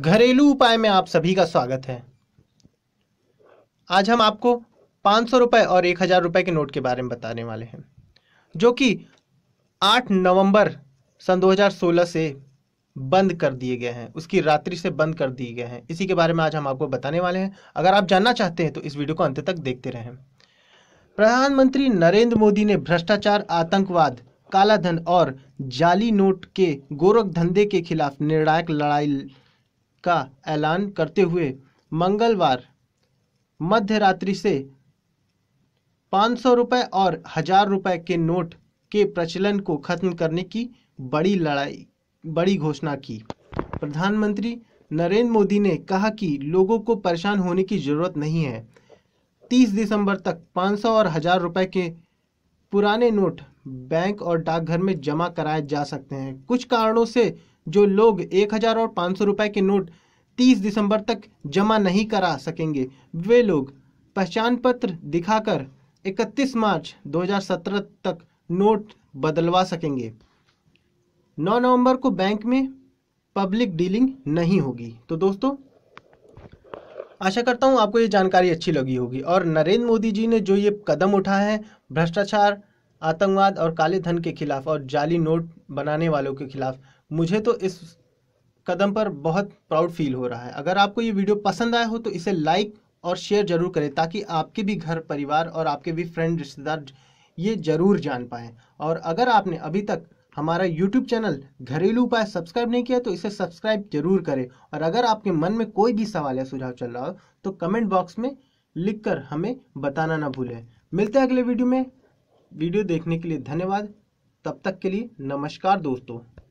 घरेलू उपाय में आप सभी का स्वागत है आज हम आपको पाँच सौ रुपये और एक हज़ार रुपये के नोट के बारे में बताने वाले हैं जो कि आठ नवंबर सन 2016 से बंद कर दिए गए हैं उसकी रात्रि से बंद कर दिए गए हैं इसी के बारे में आज हम आपको बताने वाले हैं अगर आप जानना चाहते हैं तो इस वीडियो को अंत तक देखते रहें प्रधानमंत्री नरेंद्र मोदी ने भ्रष्टाचार आतंकवाद काला धन और जाली नोट के गोरख धंधे के खिलाफ निर्णायक लड़ाई का ऐलान करते हुए मंगलवार मध्य रात्रि से पाँच सौ रुपये और हजार रुपये के नोट के प्रचलन को खत्म करने की बड़ी लड़ाई बड़ी घोषणा की प्रधानमंत्री नरेंद्र मोदी ने कहा कि लोगों को परेशान होने की जरूरत नहीं है 30 दिसंबर तक 500 और हजार रुपए के पुराने नोट बैंक और डाकघर में जमा कराए जा सकते हैं कुछ कारणों से जो लोग एक हज़ार और पाँच सौ रुपये के नोट 30 दिसंबर तक जमा नहीं करा सकेंगे वे लोग पहचान पत्र दिखाकर 31 मार्च 2017 तक नोट बदलवा सकेंगे 9 नवंबर को बैंक में पब्लिक डीलिंग नहीं होगी तो दोस्तों आशा करता हूँ आपको ये जानकारी अच्छी लगी होगी और नरेंद्र मोदी जी ने जो ये कदम उठाए हैं भ्रष्टाचार आतंकवाद और काले धन के खिलाफ और जाली नोट बनाने वालों के खिलाफ मुझे तो इस कदम पर बहुत प्राउड फील हो रहा है अगर आपको ये वीडियो पसंद आया हो तो इसे लाइक और शेयर जरूर करें ताकि आपके भी घर परिवार और आपके भी फ्रेंड रिश्तेदार ये ज़रूर जान पाएँ और अगर आपने अभी तक हमारा यूट्यूब चैनल घरेलू उपाय सब्सक्राइब नहीं किया तो इसे सब्सक्राइब जरूर करें और अगर आपके मन में कोई भी सवाल या सुझाव चल रहा हो तो कमेंट बॉक्स में लिखकर हमें बताना ना भूलें मिलते हैं अगले वीडियो में वीडियो देखने के लिए धन्यवाद तब तक के लिए नमस्कार दोस्तों